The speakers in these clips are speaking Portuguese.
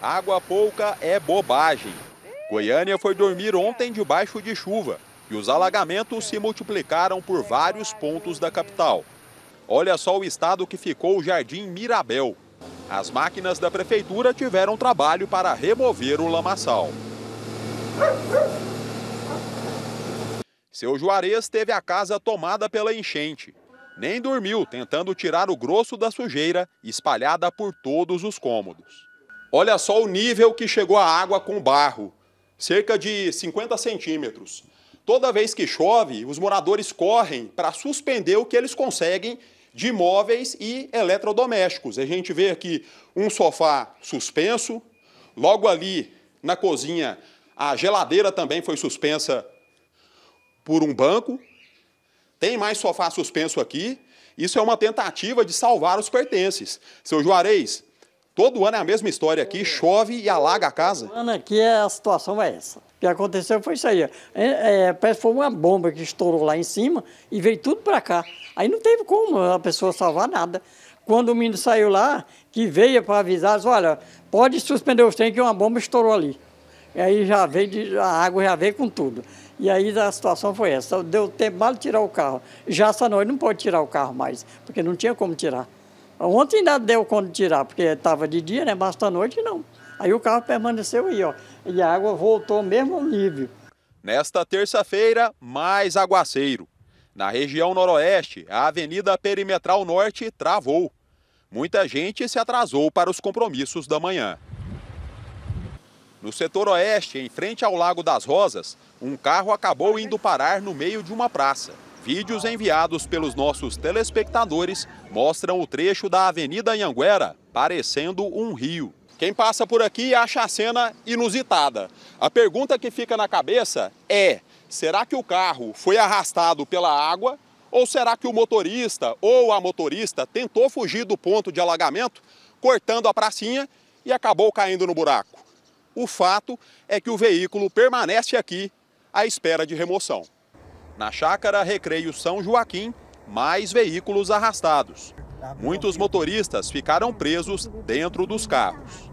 Água pouca é bobagem. Goiânia foi dormir ontem debaixo de chuva e os alagamentos se multiplicaram por vários pontos da capital. Olha só o estado que ficou o Jardim Mirabel. As máquinas da prefeitura tiveram trabalho para remover o lamaçal. Seu Juarez teve a casa tomada pela enchente. Nem dormiu, tentando tirar o grosso da sujeira espalhada por todos os cômodos. Olha só o nível que chegou a água com barro, cerca de 50 centímetros. Toda vez que chove, os moradores correm para suspender o que eles conseguem de móveis e eletrodomésticos. A gente vê aqui um sofá suspenso, logo ali na cozinha a geladeira também foi suspensa por um banco. Tem mais sofá suspenso aqui. Isso é uma tentativa de salvar os pertences. Seu Juarez, Todo ano é a mesma história aqui, chove e alaga a casa. Ano aqui é a situação é essa. O que aconteceu foi isso aí. É, é, parece que foi uma bomba que estourou lá em cima e veio tudo para cá. Aí não teve como a pessoa salvar nada. Quando o menino saiu lá, que veio para avisar, disse, olha, pode suspender os trem que uma bomba estourou ali. E aí já veio, de, a água já veio com tudo. E aí a situação foi essa. Deu tempo mal de tirar o carro. Já essa noite não pode tirar o carro mais, porque não tinha como tirar. Ontem ainda deu quando tirar, porque estava de dia, né? Mas à noite não. Aí o carro permaneceu aí, ó. E a água voltou ao nível. Nesta terça-feira, mais aguaceiro. Na região noroeste, a Avenida Perimetral Norte travou. Muita gente se atrasou para os compromissos da manhã. No setor oeste, em frente ao Lago das Rosas, um carro acabou indo parar no meio de uma praça. Vídeos enviados pelos nossos telespectadores mostram o trecho da Avenida Anhanguera parecendo um rio. Quem passa por aqui acha a cena inusitada. A pergunta que fica na cabeça é: será que o carro foi arrastado pela água ou será que o motorista ou a motorista tentou fugir do ponto de alagamento, cortando a pracinha e acabou caindo no buraco? O fato é que o veículo permanece aqui à espera de remoção. Na chácara Recreio São Joaquim, mais veículos arrastados. Muitos motoristas ficaram presos dentro dos carros.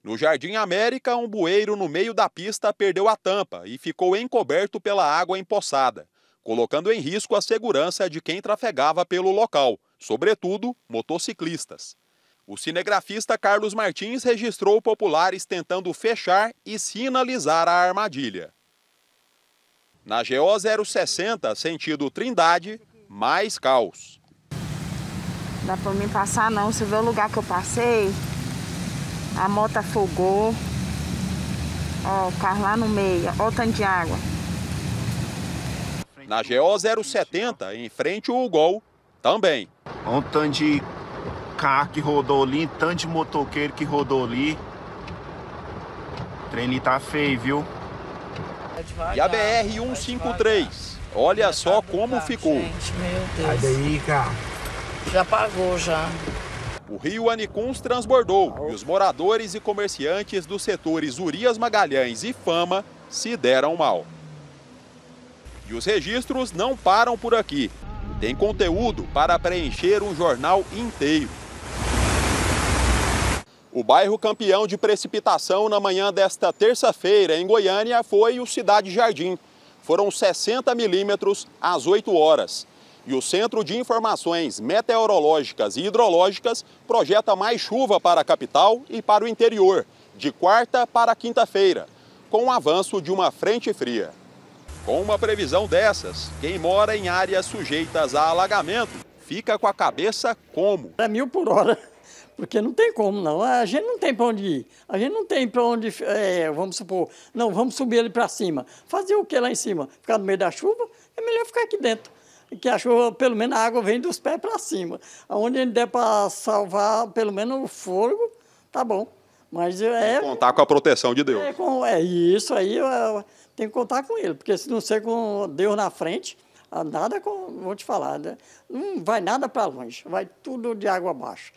No Jardim América, um bueiro no meio da pista perdeu a tampa e ficou encoberto pela água empoçada, colocando em risco a segurança de quem trafegava pelo local, sobretudo motociclistas. O cinegrafista Carlos Martins registrou populares tentando fechar e sinalizar a armadilha na GO 060, sentido Trindade, mais caos. Dá para mim passar não, você vê o lugar que eu passei, a moto afogou, ó, o carro lá no meio, ó o tanto de água. Na GO 070, em frente ao Gol, também. Ó um tanto de carro que rodou ali, tanto de motoqueiro que rodou ali. O trem ali tá feio, viu? E a BR-153, olha só como ficou. Gente, meu Deus. Daí, cara. Já pagou, já. O rio Anicuns transbordou e os moradores e comerciantes dos setores Urias Magalhães e Fama se deram mal. E os registros não param por aqui. Tem conteúdo para preencher um jornal inteiro. O bairro campeão de precipitação na manhã desta terça-feira em Goiânia foi o Cidade Jardim. Foram 60 milímetros às 8 horas. E o Centro de Informações Meteorológicas e Hidrológicas projeta mais chuva para a capital e para o interior, de quarta para quinta-feira, com o avanço de uma frente fria. Com uma previsão dessas, quem mora em áreas sujeitas a alagamento fica com a cabeça como? É mil por hora. Porque não tem como, não. A gente não tem para onde ir. A gente não tem para onde, é, vamos supor, não, vamos subir ele para cima. Fazer o que lá em cima? Ficar no meio da chuva? É melhor ficar aqui dentro. Que a chuva, pelo menos a água vem dos pés para cima. Onde ele der para salvar, pelo menos o fogo tá bom. Mas é. contar com a proteção de Deus. É, com, é isso aí, é, tem que contar com ele. Porque se não ser com Deus na frente, nada, com, vou te falar, né? não vai nada para longe, vai tudo de água abaixo.